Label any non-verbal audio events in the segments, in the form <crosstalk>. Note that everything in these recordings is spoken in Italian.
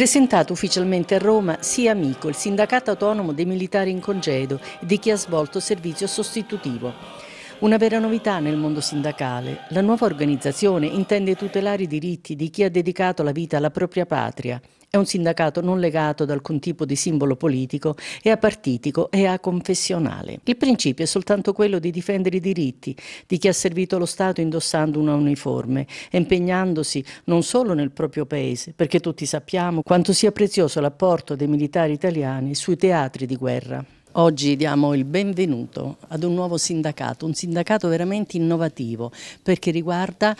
Presentato ufficialmente a Roma, sia Amico, il sindacato autonomo dei militari in congedo e di chi ha svolto servizio sostitutivo. Una vera novità nel mondo sindacale. La nuova organizzazione intende tutelare i diritti di chi ha dedicato la vita alla propria patria, è un sindacato non legato ad alcun tipo di simbolo politico, è apartitico e aconfessionale. Il principio è soltanto quello di difendere i diritti di chi ha servito lo Stato indossando una uniforme e impegnandosi non solo nel proprio paese, perché tutti sappiamo quanto sia prezioso l'apporto dei militari italiani sui teatri di guerra. Oggi diamo il benvenuto ad un nuovo sindacato, un sindacato veramente innovativo perché riguarda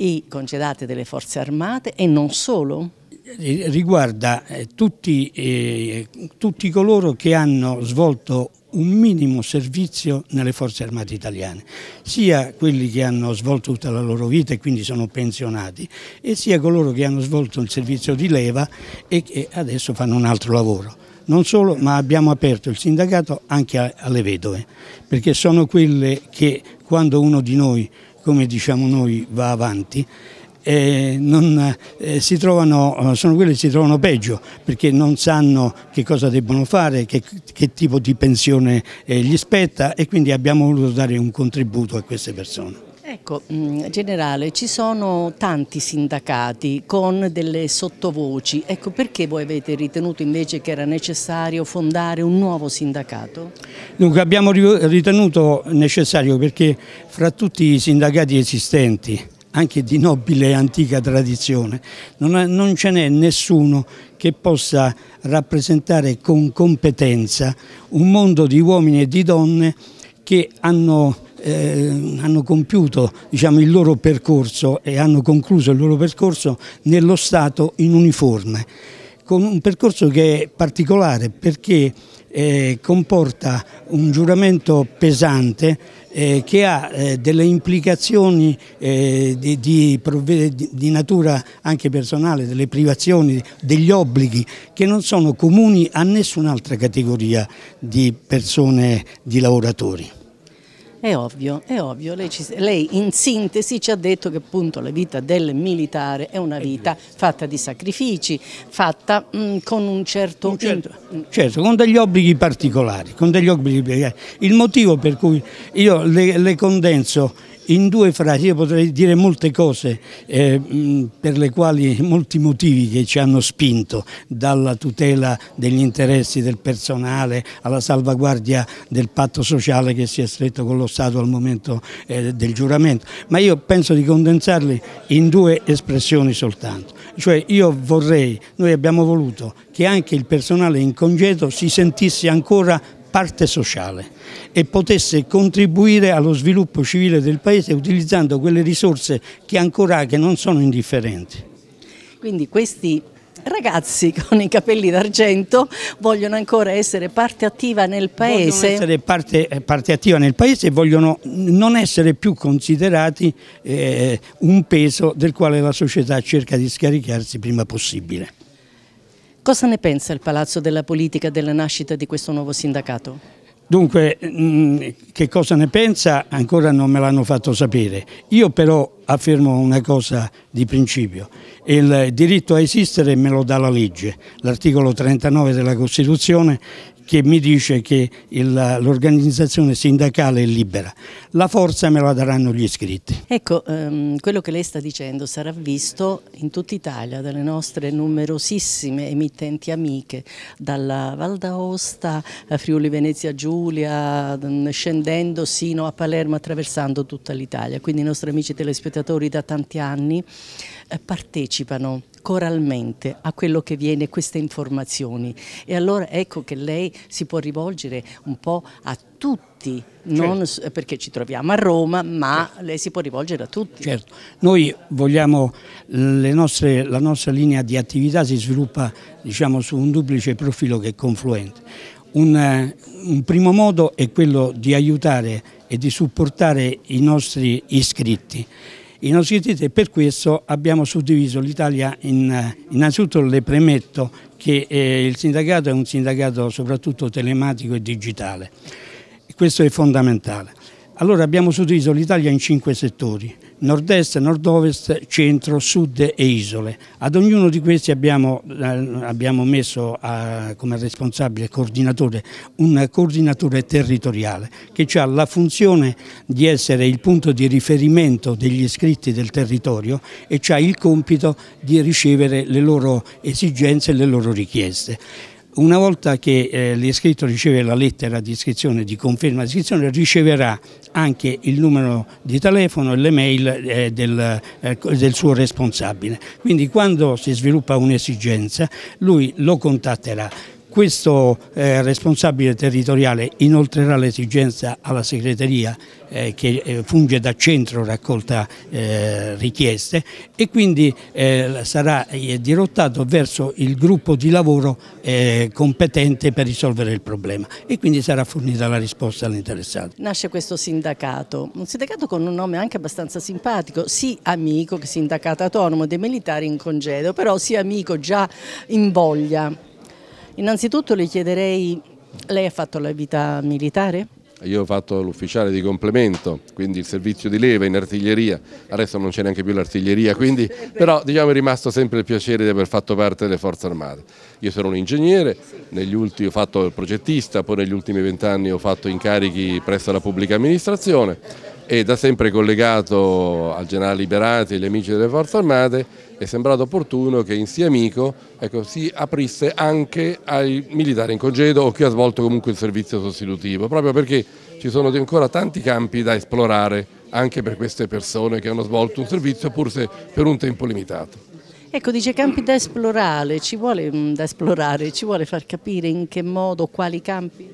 i congedati delle forze armate e non solo riguarda eh, tutti, eh, tutti coloro che hanno svolto un minimo servizio nelle forze armate italiane, sia quelli che hanno svolto tutta la loro vita e quindi sono pensionati, e sia coloro che hanno svolto il servizio di leva e che adesso fanno un altro lavoro. Non solo, ma abbiamo aperto il sindacato anche alle vedove, perché sono quelle che quando uno di noi, come diciamo noi, va avanti, eh, non, eh, trovano, eh, sono quelli che si trovano peggio perché non sanno che cosa debbono fare, che, che tipo di pensione eh, gli spetta e quindi abbiamo voluto dare un contributo a queste persone. Ecco, mm, generale, ci sono tanti sindacati con delle sottovoci, ecco perché voi avete ritenuto invece che era necessario fondare un nuovo sindacato? Dunque abbiamo ritenuto necessario perché fra tutti i sindacati esistenti anche di nobile e antica tradizione. Non, è, non ce n'è nessuno che possa rappresentare con competenza un mondo di uomini e di donne che hanno... Eh, hanno compiuto diciamo, il loro percorso e hanno concluso il loro percorso nello Stato in uniforme, con un percorso che è particolare perché eh, comporta un giuramento pesante eh, che ha eh, delle implicazioni eh, di, di, di, natura anche personale, delle privazioni, degli obblighi che non sono comuni a nessun'altra categoria di persone, di lavoratori. È ovvio, è ovvio. Lei, ci, lei, in sintesi ci ha detto che appunto la vita del militare è una vita fatta di sacrifici, fatta mh, mm, con un certo... Un certo, mm. certo, con degli obblighi particolari, con degli obblighi eh. Il motivo per cui io le, le condenso in due frasi io potrei dire molte cose eh, mm, per le quali <laughs> molti motivi che ci hanno spinto, dalla tutela degli interessi del personale alla salvaguardia del patto sociale che si è stretto con lo Stato al momento eh, del giuramento, ma io penso di condensarli in due espressioni soltanto. Cioè io vorrei, noi abbiamo voluto che anche il personale in congedo si sentisse ancora parte sociale e potesse contribuire allo sviluppo civile del Paese utilizzando quelle risorse che ancora che non sono indifferenti. Quindi questi ragazzi <laughs> con i capelli d'argento vogliono ancora essere parte attiva nel paese. Vogliono essere parte, eh, parte attiva nel paese e vogliono non essere più considerati eh, un peso del quale la società cerca di scaricarsi prima possibile. Cosa ne pensa il Palazzo della Politica della nascita di questo nuovo sindacato? Dunque, mm, che cosa ne pensa ancora non me l'hanno fatto sapere. Io però affermo una cosa di principio. Il diritto a esistere me lo dà la legge, l'articolo 39 della Costituzione che mi dice che l'organizzazione sindacale è libera. La forza me la daranno gli iscritti. Ecco, ehm, quello che lei sta dicendo sarà visto in tutta Italia dalle nostre numerosissime emittenti amiche, dalla Val d'Aosta a Friuli Venezia Giulia, mm, scendendo sino a Palermo, attraversando tutta l'Italia. Quindi i nostri amici telespettatori da tanti anni eh, partecipano coralmente a quello che viene queste informazioni e allora ecco che lei si può rivolgere un po' a tutti, non certo. perché ci troviamo a Roma, ma certo. lei si può rivolgere a tutti. Certo, noi vogliamo, nostre, la nostra linea di attività si sviluppa diciamo, su un duplice profilo che è confluente. Un, un primo modo è quello di aiutare e di supportare i nostri iscritti i nostri teti e per questo abbiamo suddiviso l'Italia in, eh, innanzitutto le premetto che eh, il sindacato è un sindacato soprattutto telematico e digitale. Questo è fondamentale. Allora abbiamo suddiviso l'Italia in cinque settori, nord-est, nord-ovest, centro, sud e isole. Ad ognuno di questi abbiamo, eh, abbiamo messo a, come responsabile coordinatore un coordinatore territoriale che ha la funzione di essere il punto di riferimento degli iscritti del territorio e ha il compito di ricevere le loro esigenze e le loro richieste una volta che eh, l'iscritto riceve la lettera di iscrizione, di conferma di iscrizione, riceverà anche il numero di telefono e l'email eh, del, eh, del, suo responsabile. Quindi quando si sviluppa un'esigenza lui lo contatterà questo eh, responsabile territoriale inoltrerà l'esigenza alla segreteria eh, che eh, funge da centro raccolta eh, richieste e quindi eh, sarà eh, dirottato verso il gruppo di lavoro competente per risolvere il problema e quindi sarà fornita la risposta all'interessato. Nasce questo sindacato, un sindacato con un nome anche abbastanza simpatico, sì amico sindacato autonomo dei militari in congedo, però sì amico già in voglia Innanzitutto le chiederei, lei ha fatto la vita militare? Io ho fatto l'ufficiale di complemento, quindi il servizio di leva in artiglieria, adesso non c'è neanche più l'artiglieria, quindi, però diciamo, è rimasto sempre il piacere di aver fatto parte delle forze armate. Io sono un ingegnere, negli ultimi ho fatto il progettista, poi negli ultimi vent'anni ho fatto incarichi presso la pubblica amministrazione e da sempre collegato al generale Liberati e agli amici delle forze armate è sembrato opportuno che in Sia Amico ecco, si aprisse anche ai militari in congedo o chi ha svolto comunque il servizio sostitutivo, proprio perché ci sono ancora tanti campi da esplorare anche per queste persone che hanno svolto un servizio pur se per un tempo limitato. Ecco, dice campi da esplorare, ci vuole mm, da esplorare, ci vuole far capire in che modo, quali campi?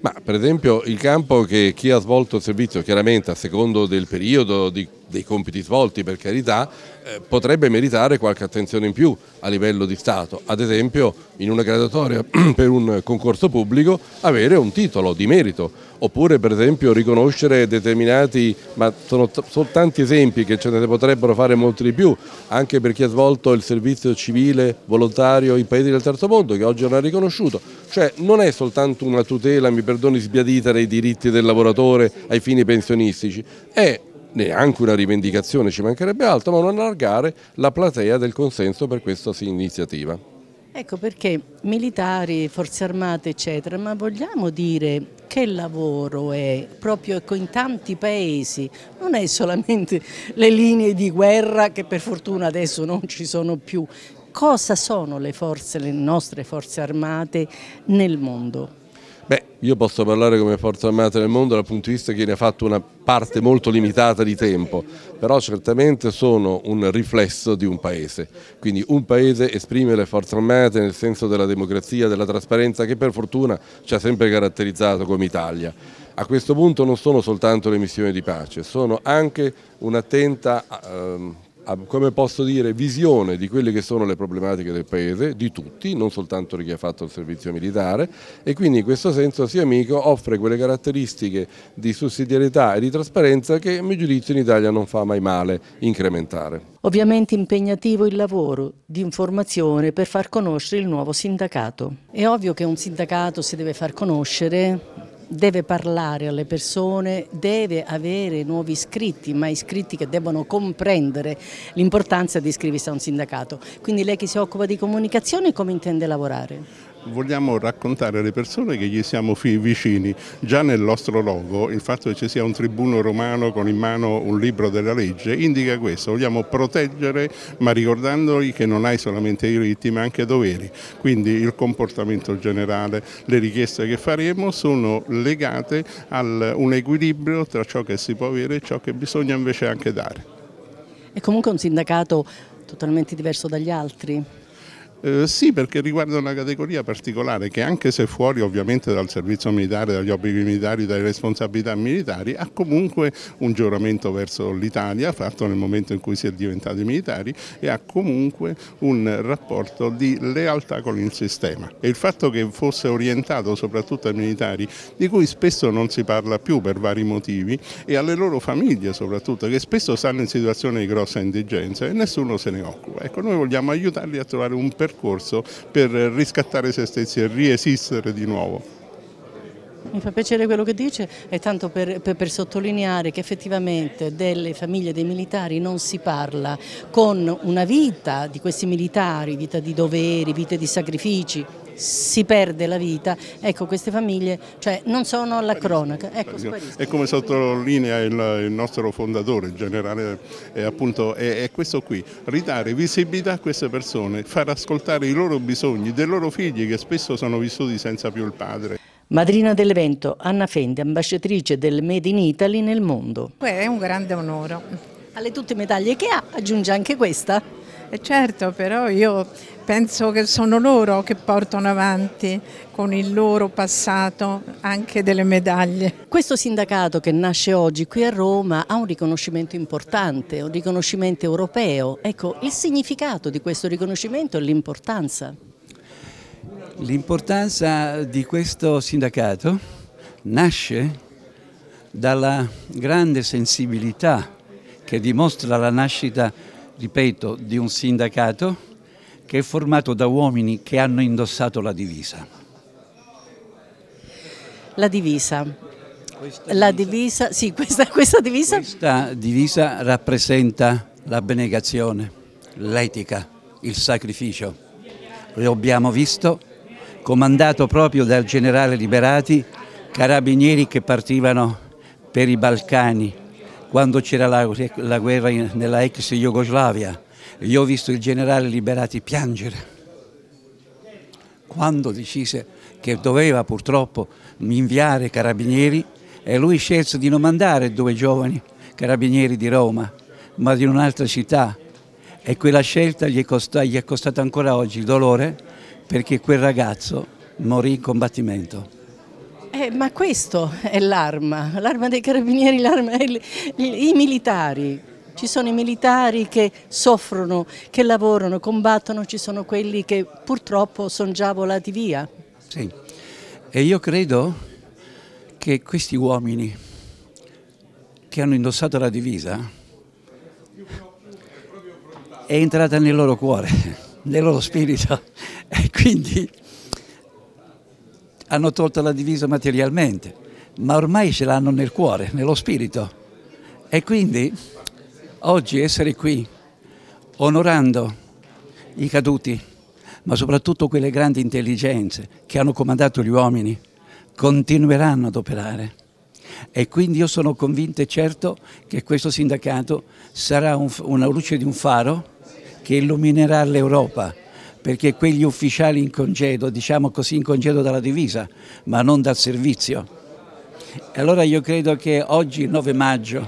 Ma per esempio il campo che chi ha svolto il servizio, chiaramente a secondo del periodo, di dei compiti svolti per carità, eh, potrebbe meritare qualche attenzione in più a livello di Stato, ad esempio in una graduatoria <clears throat> per un concorso pubblico avere un titolo di merito, oppure per esempio riconoscere determinati, ma sono soltanto esempi che ce ne potrebbero fare molti di più, anche per chi ha svolto il servizio civile volontario in paesi del terzo mondo che oggi non ha riconosciuto, cioè non è soltanto una tutela, mi perdoni, sbiadita dei diritti del lavoratore ai fini pensionistici, è neanche una rivendicazione, ci mancherebbe altro, ma non allargare la platea del consenso per questa iniziativa. Ecco perché militari, forze armate eccetera, ma vogliamo dire che lavoro è proprio ecco, in tanti paesi, non è solamente le linee di guerra che per fortuna adesso non ci sono più, cosa sono le, forze, le nostre forze armate nel mondo? Beh, io posso parlare come forza armata del mondo dal punto di vista che ne ha fatto una parte molto limitata di tempo, però certamente sono un riflesso di un paese. Quindi un paese esprime le forze armate nel senso della democrazia, della trasparenza che per fortuna ci ha sempre caratterizzato come Italia. A questo punto non sono soltanto le missioni di pace, sono anche un'attenta... Ehm, come posso dire, visione di quelle che sono le problematiche del Paese, di tutti, non soltanto di chi ha fatto il servizio militare e quindi in questo senso sia amico offre quelle caratteristiche di sussidiarietà e di trasparenza che a mio giudizio in Italia non fa mai male incrementare. Ovviamente impegnativo il lavoro di informazione per far conoscere il nuovo sindacato. È ovvio che un sindacato si deve far conoscere deve parlare alle persone, deve avere nuovi iscritti, ma iscritti che debbano comprendere l'importanza di iscriversi a un sindacato. Quindi lei che si occupa di comunicazione come intende lavorare? vogliamo raccontare alle persone che gli siamo vicini. Già nel nostro logo il fatto che ci sia un tribuno romano con in mano un libro della legge indica questo, vogliamo proteggere ma ricordandogli che non hai solamente diritti ma anche doveri, quindi il comportamento generale, le richieste che faremo sono legate a un equilibrio tra ciò che si può avere e ciò che bisogna invece anche dare. È comunque un sindacato totalmente diverso dagli altri? Eh, sì, perché riguarda una categoria particolare che anche se fuori ovviamente dal servizio militare, dagli obblighi militari, dalle responsabilità militari, ha comunque un giuramento verso l'Italia fatto nel momento in cui si è diventati militari e ha comunque un rapporto di lealtà con il sistema. E il fatto che fosse orientato soprattutto ai militari, di cui spesso non si parla più per vari motivi, e alle loro famiglie soprattutto, che spesso stanno in situazioni di grossa indigenza e nessuno se ne occupa. Ecco, noi vogliamo aiutarli a trovare un percorso percorso per riscattare se stessi e riesistere di nuovo. Mi fa piacere quello che dice, è tanto per, per, per, sottolineare che effettivamente delle famiglie dei militari non si parla con una vita di questi militari, vita di doveri, vita di sacrifici, si perde la vita, ecco queste famiglie cioè, non sono alla cronaca. Ecco, e come sottolinea il, il, nostro fondatore, il generale, è, appunto, è, è, questo qui, ridare visibilità a queste persone, far ascoltare i loro bisogni, dei loro figli che spesso sono vissuti senza più il padre. Madrina dell'evento Anna Fendi, ambasciatrice del Made in Italy nel mondo. È un grande onore. Alle tutte medaglie che ha, aggiunge anche questa? E eh, certo, però io penso che sono loro che portano avanti con il loro passato anche delle medaglie. Questo sindacato che nasce oggi qui a Roma ha un riconoscimento importante, un riconoscimento europeo. Ecco, il significato di questo riconoscimento e l'importanza. L'importanza di questo sindacato nasce dalla grande sensibilità che dimostra la nascita, ripeto, di un sindacato che è formato da uomini che hanno indossato la divisa. La divisa. Questa la divisa, divisa sì, questa, questa divisa. Questa divisa rappresenta l'abnegazione, l'etica, il sacrificio. Lo abbiamo visto comandato proprio dal generale Liberati, carabinieri che partivano per i Balcani quando c'era la, la, guerra in, nella ex Jugoslavia. Io ho visto il generale Liberati piangere quando decise che doveva purtroppo inviare carabinieri e lui scelse di non mandare due giovani carabinieri di Roma, ma di un'altra città. E quella scelta gli è, costata, gli è costata ancora oggi il dolore perché quel ragazzo morì in combattimento. Eh, ma questo è l'arma, l'arma dei carabinieri, l'arma dei militari. Ci sono i militari che soffrono, che lavorano, combattono, ci sono quelli che purtroppo sono già volati via. Sì, e io credo che questi uomini che hanno indossato la divisa è entrata nel loro cuore, <laughs> nel loro spirito. E quindi hanno tolto la divisa materialmente, ma ormai ce l'hanno nel cuore, nello spirito. E quindi oggi essere qui, onorando i caduti, ma soprattutto quelle grandi intelligenze che hanno comandato gli uomini, continueranno ad operare. E quindi io sono convinto e certo che questo sindacato sarà un, una luce di un faro che illuminerà l'Europa perché quegli ufficiali in congedo, diciamo così in congedo dalla divisa, ma non dal servizio. Allora io credo che oggi, 9 maggio,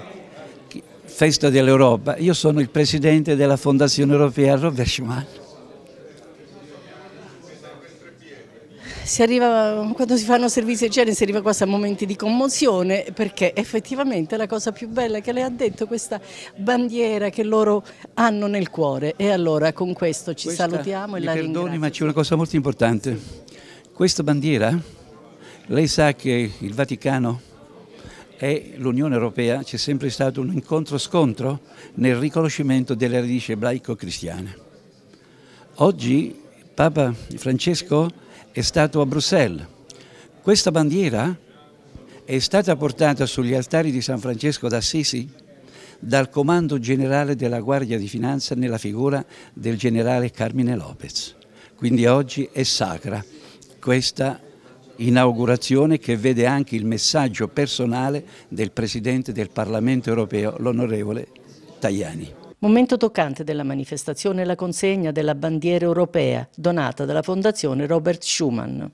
festa dell'Europa, io sono il presidente della Fondazione Europea Robert Schumann. Si arriva, quando si fanno servizi del genere si arriva quasi a momenti di commozione perché effettivamente la cosa più bella che lei ha detto è questa bandiera che loro hanno nel cuore e allora con questo ci questa, salutiamo e la perdoni, ringrazio. ma c'è una cosa molto importante. Questa bandiera, lei sa che il Vaticano e l'Unione Europea c'è sempre stato un incontro-scontro nel riconoscimento delle radici ebraico-cristiane. Oggi Papa Francesco è stato a Bruxelles. Questa bandiera è stata portata sugli altari di San Francesco d'Assisi dal comando generale della Guardia di Finanza nella figura del generale Carmine Lopez. Quindi oggi è sacra questa inaugurazione che vede anche il messaggio personale del Presidente del Parlamento europeo, l'onorevole Tajani. Momento toccante della manifestazione è la consegna della bandiera europea donata dalla Fondazione Robert Schuman.